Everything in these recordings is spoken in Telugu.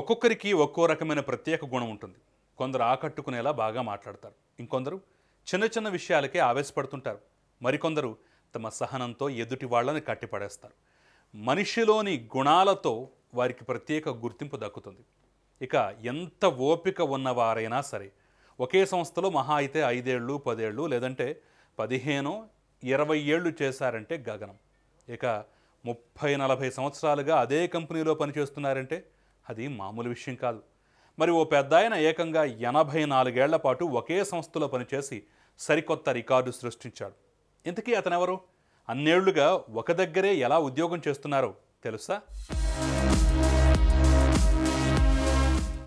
ఒక్కొక్కరికి ఒక్కో రకమైన ప్రత్యేక గుణం ఉంటుంది కొందరు ఆకట్టుకునేలా బాగా మాట్లాడతారు ఇంకొందరు చిన్న చిన్న విషయాలకే ఆవేశపడుతుంటారు మరికొందరు తమ సహనంతో ఎదుటి వాళ్ళని కట్టిపడేస్తారు మనిషిలోని గుణాలతో వారికి ప్రత్యేక గుర్తింపు దక్కుతుంది ఇక ఎంత ఓపిక ఉన్నవారైనా సరే ఒకే సంస్థలో మహా అయితే ఐదేళ్ళు పదేళ్ళు లేదంటే పదిహేను ఇరవై ఏళ్ళు చేశారంటే గగనం ఇక ముప్పై నలభై సంవత్సరాలుగా అదే కంపెనీలో పనిచేస్తున్నారంటే అది మామూలు విషయం కాదు మరి ఓ పెద్ద ఆయన ఏకంగా ఎనభై నాలుగేళ్ల పాటు ఒకే సంస్థలో పనిచేసి సరికొత్త రికార్డు సృష్టించాడు ఇంతకీ అతనెవరు అన్నేళ్లుగా ఒక దగ్గరే ఎలా ఉద్యోగం చేస్తున్నారో తెలుసా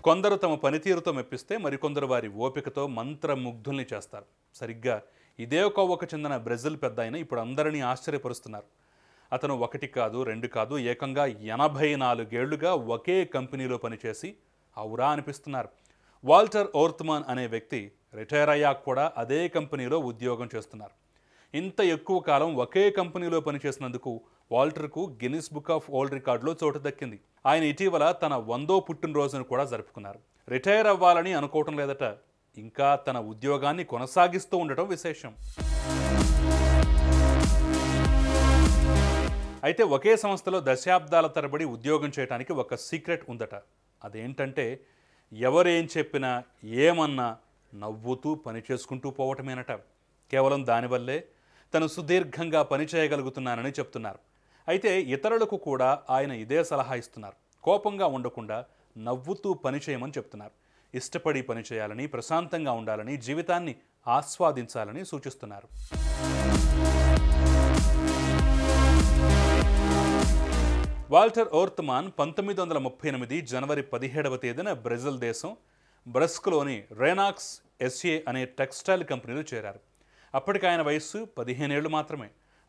కొందరు తమ పనితీరుతో మెప్పిస్తే మరికొందరు వారి ఓపికతో మంత్రముగ్ధుల్ని చేస్తారు సరిగ్గా ఇదే ఒక చెందిన బ్రెజిల్ పెద్ద ఆయన ఇప్పుడు అందరినీ ఆశ్చర్యపరుస్తున్నారు అతను ఒకటి కాదు రెండు కాదు ఏకంగా ఎనభై నాలుగేళ్లుగా ఒకే కంపెనీలో పనిచేసి అవురా అనిపిస్తున్నారు వాల్టర్ ఓర్త్మాన్ అనే వ్యక్తి రిటైర్ అయ్యాక కూడా అదే కంపెనీలో ఉద్యోగం చేస్తున్నారు ఇంత ఎక్కువ కాలం ఒకే కంపెనీలో పనిచేసినందుకు వాల్టర్కు గిన్నిస్ బుక్ ఆఫ్ ఓల్డ్ రికార్డులో చోటు దక్కింది ఆయన ఇటీవల తన వందో పుట్టినరోజును కూడా జరుపుకున్నారు రిటైర్ అవ్వాలని అనుకోవటం లేదట ఇంకా తన ఉద్యోగాన్ని కొనసాగిస్తూ ఉండటం విశేషం అయితే ఒకే సంస్థలో దశాబ్దాల తరబడి ఉద్యోగం చేయడానికి ఒక సీక్రెట్ ఉందట అదేంటంటే ఎవరేం చెప్పినా ఏమన్నా నవ్వుతూ పని చేసుకుంటూ పోవటమేనట కేవలం దానివల్లే తను సుదీర్ఘంగా పనిచేయగలుగుతున్నానని చెప్తున్నారు అయితే ఇతరులకు కూడా ఆయన ఇదే సలహా ఇస్తున్నారు కోపంగా ఉండకుండా నవ్వుతూ పని చేయమని చెప్తున్నారు ఇష్టపడి పనిచేయాలని ప్రశాంతంగా ఉండాలని జీవితాన్ని ఆస్వాదించాలని సూచిస్తున్నారు వాల్టర్ ఓర్త్మాన్ పంతొమ్మిది వందల ముప్పై ఎనిమిది జనవరి పదిహేడవ తేదీన బ్రెజిల్ దేశం బ్రస్క్లోని రేనాక్స్ ఎస్ఏ అనే టెక్స్టైల్ కంపెనీలో చేరారు అప్పటికి ఆయన వయస్సు పదిహేనేళ్లు మాత్రమే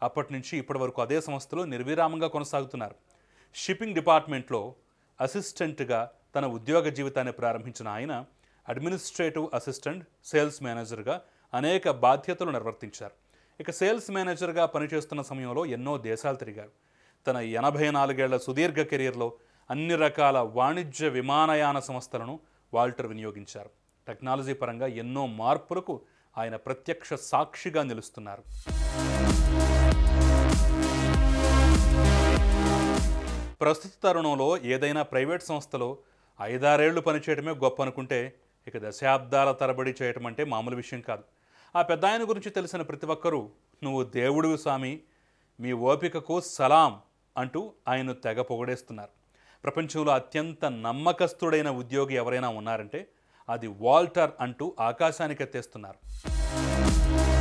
అప్పటి నుంచి ఇప్పటి వరకు అదే సంస్థలో నిర్విరామంగా కొనసాగుతున్నారు షిప్పింగ్ డిపార్ట్మెంట్లో అసిస్టెంట్గా తన ఉద్యోగ జీవితాన్ని ప్రారంభించిన ఆయన అడ్మినిస్ట్రేటివ్ అసిస్టెంట్ సేల్స్ మేనేజర్గా అనేక బాధ్యతలు నిర్వర్తించారు ఇక సేల్స్ మేనేజర్గా పనిచేస్తున్న సమయంలో ఎన్నో దేశాలు తిరిగారు తన ఎనభై నాలుగేళ్ల సుదీర్ఘ కెరీర్లో అన్ని రకాల వాణిజ్య విమానయాన సంస్థలను వాల్టర్ వినియోగించారు టెక్నాలజీ పరంగా ఎన్నో మార్పులకు ఆయన ప్రత్యక్ష సాక్షిగా నిలుస్తున్నారు ప్రస్తుత తరుణంలో ఏదైనా ప్రైవేట్ సంస్థలో ఐదారేళ్లు పనిచేయటమే గొప్ప అనుకుంటే ఇక దశాబ్దాల తరబడి చేయటం అంటే మామూలు విషయం కాదు ఆ పెద్ద ఆయన గురించి తెలిసిన ప్రతి ఒక్కరూ నువ్వు దేవుడివి స్వామి మీ ఓపికకు సలాం అంటూ ఆయన తెగ పొగడేస్తున్నారు ప్రపంచంలో అత్యంత నమ్మకస్తుడైన ఉద్యోగి ఎవరైనా ఉన్నారంటే అది వాల్టర్ అంటూ ఆకాశానికి ఎత్తేస్తున్నారు